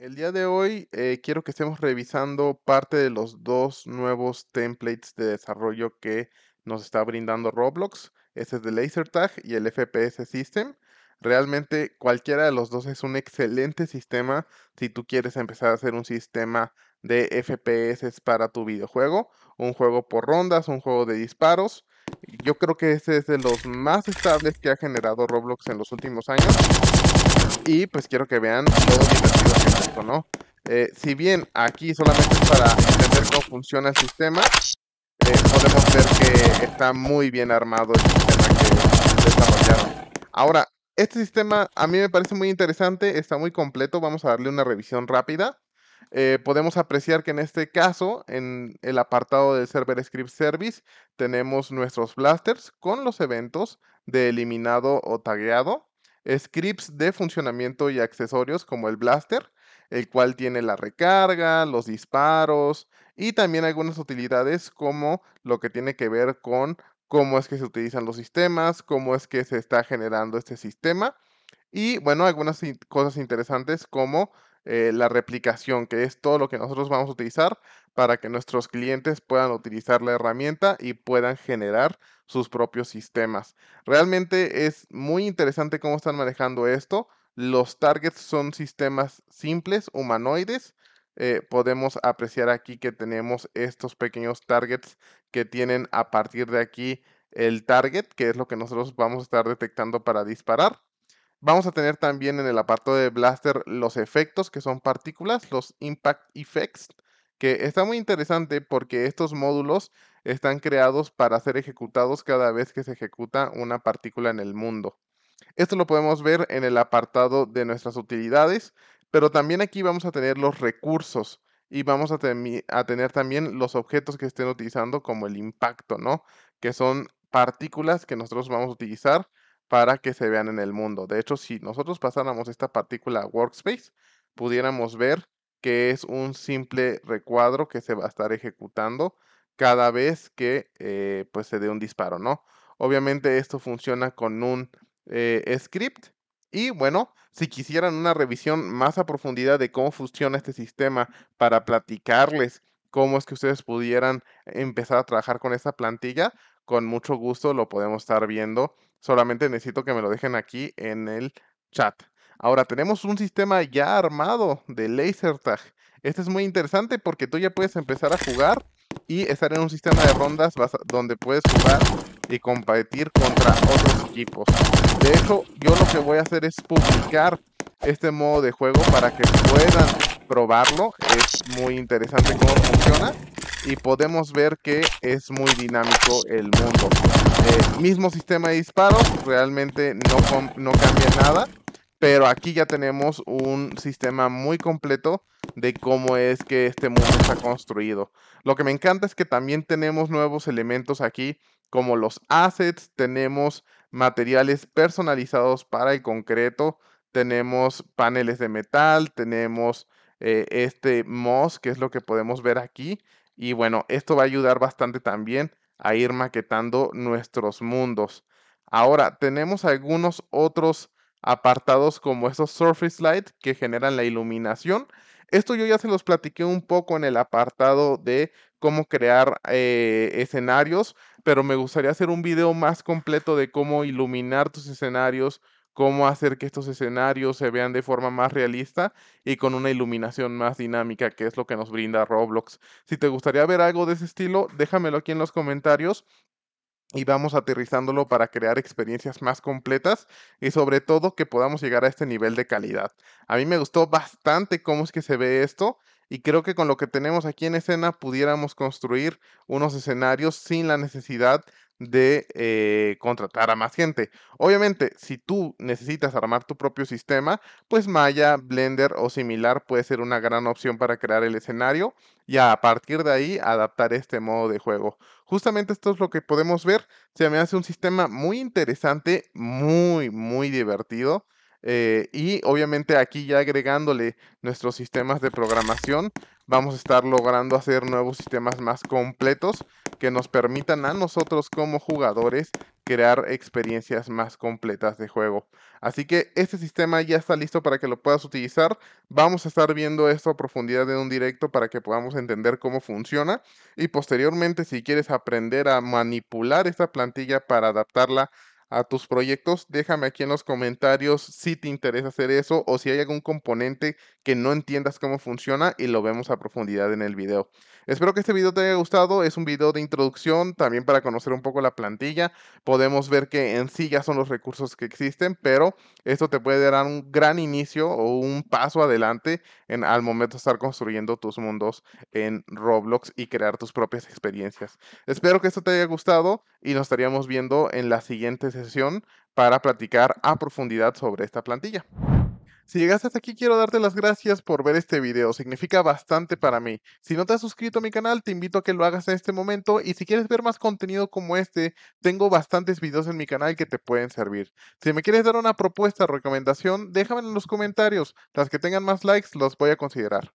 El día de hoy eh, quiero que estemos revisando parte de los dos nuevos templates de desarrollo que nos está brindando Roblox. Ese es el LaserTag y el FPS System. Realmente cualquiera de los dos es un excelente sistema si tú quieres empezar a hacer un sistema de FPS para tu videojuego, un juego por rondas, un juego de disparos. Yo creo que este es de los más estables que ha generado Roblox en los últimos años. Y pues quiero que vean lo divertido que es esto, ¿no? Eh, si bien aquí solamente es para entender cómo funciona el sistema, eh, podemos ver que está muy bien armado el sistema que desarrollaron. Ahora, este sistema a mí me parece muy interesante, está muy completo, vamos a darle una revisión rápida. Eh, podemos apreciar que en este caso, en el apartado del Server Script Service, tenemos nuestros blasters con los eventos de eliminado o tagueado, scripts de funcionamiento y accesorios como el blaster, el cual tiene la recarga, los disparos y también algunas utilidades como lo que tiene que ver con cómo es que se utilizan los sistemas, cómo es que se está generando este sistema y bueno, algunas cosas interesantes como eh, la replicación, que es todo lo que nosotros vamos a utilizar para que nuestros clientes puedan utilizar la herramienta y puedan generar sus propios sistemas. Realmente es muy interesante cómo están manejando esto. Los targets son sistemas simples, humanoides. Eh, podemos apreciar aquí que tenemos estos pequeños targets que tienen a partir de aquí el target, que es lo que nosotros vamos a estar detectando para disparar Vamos a tener también en el apartado de Blaster los efectos que son partículas, los Impact Effects, que está muy interesante porque estos módulos están creados para ser ejecutados cada vez que se ejecuta una partícula en el mundo. Esto lo podemos ver en el apartado de nuestras utilidades, pero también aquí vamos a tener los recursos y vamos a, tener también los objetos que estén utilizando como el impacto, ¿no? Que son partículas que nosotros vamos a utilizar para que se vean en el mundo. De hecho, si nosotros pasáramos esta partícula workspace, pudiéramos ver que es un simple recuadro que se va a estar ejecutando cada vez que eh, pues se dé un disparo, ¿no? Obviamente esto funciona con un eh, script y bueno, si quisieran una revisión más a profundidad de cómo funciona este sistema para platicarles cómo es que ustedes pudieran empezar a trabajar con esta plantilla, con mucho gusto lo podemos estar viendo. Solamente necesito que me lo dejen aquí en el chat. Ahora tenemos un sistema ya armado de laser tag. Este es muy interesante porque tú ya puedes empezar a jugar y estar en un sistema de rondas donde puedes jugar y competir contra otros equipos. De hecho, yo lo que voy a hacer es publicar este modo de juego para que puedan probarlo. Es muy interesante cómo funciona y podemos ver que es muy dinámico el mundo. El eh, mismo sistema de disparos, realmente no, no cambia nada, pero aquí ya tenemos un sistema muy completo de cómo es que este mundo está construido. Lo que me encanta es que también tenemos nuevos elementos aquí, como los assets, tenemos materiales personalizados para el concreto, tenemos paneles de metal, tenemos eh, este moss, que es lo que podemos ver aquí, y bueno, esto va a ayudar bastante también a ir maquetando nuestros mundos. Ahora, tenemos algunos otros apartados como esos Surface Light que generan la iluminación. Esto yo ya se los platiqué un poco en el apartado de cómo crear eh, escenarios, pero me gustaría hacer un video más completo de cómo iluminar tus escenarios, cómo hacer que estos escenarios se vean de forma más realista y con una iluminación más dinámica, que es lo que nos brinda Roblox. Si te gustaría ver algo de ese estilo, déjamelo aquí en los comentarios y vamos aterrizándolo para crear experiencias más completas y sobre todo que podamos llegar a este nivel de calidad. A mí me gustó bastante cómo es que se ve esto y creo que con lo que tenemos aquí en escena pudiéramos construir unos escenarios sin la necesidad de eh, contratar a más gente. Obviamente, si tú necesitas armar tu propio sistema, pues Maya, Blender o similar puede ser una gran opción para crear el escenario y a partir de ahí adaptar este modo de juego. Justamente esto es lo que podemos ver. Se me hace un sistema muy interesante, muy, muy divertido. Eh, y obviamente aquí ya agregándole nuestros sistemas de programación, vamos a estar logrando hacer nuevos sistemas más completos que nos permitan a nosotros como jugadores crear experiencias más completas de juego. Así que este sistema ya está listo para que lo puedas utilizar. Vamos a estar viendo esto a profundidad en un directo para que podamos entender cómo funciona y posteriormente si quieres aprender a manipular esta plantilla para adaptarla a tus proyectos, déjame aquí en los comentarios si te interesa hacer eso o si hay algún componente que no entiendas cómo funciona y lo vemos a profundidad en el video. Espero que este video te haya gustado, es un video de introducción también para conocer un poco la plantilla. Podemos ver que en sí ya son los recursos que existen, pero esto te puede dar un gran inicio o un paso adelante en, al momento de estar construyendo tus mundos en Roblox y crear tus propias experiencias. Espero que esto te haya gustado y nos estaríamos viendo en las siguientes sesión para platicar a profundidad sobre esta plantilla. Si llegaste hasta aquí quiero darte las gracias por ver este video, significa bastante para mí. Si no te has suscrito a mi canal te invito a que lo hagas en este momento y si quieres ver más contenido como este, tengo bastantes videos en mi canal que te pueden servir. Si me quieres dar una propuesta o recomendación, déjame en los comentarios, las que tengan más likes los voy a considerar.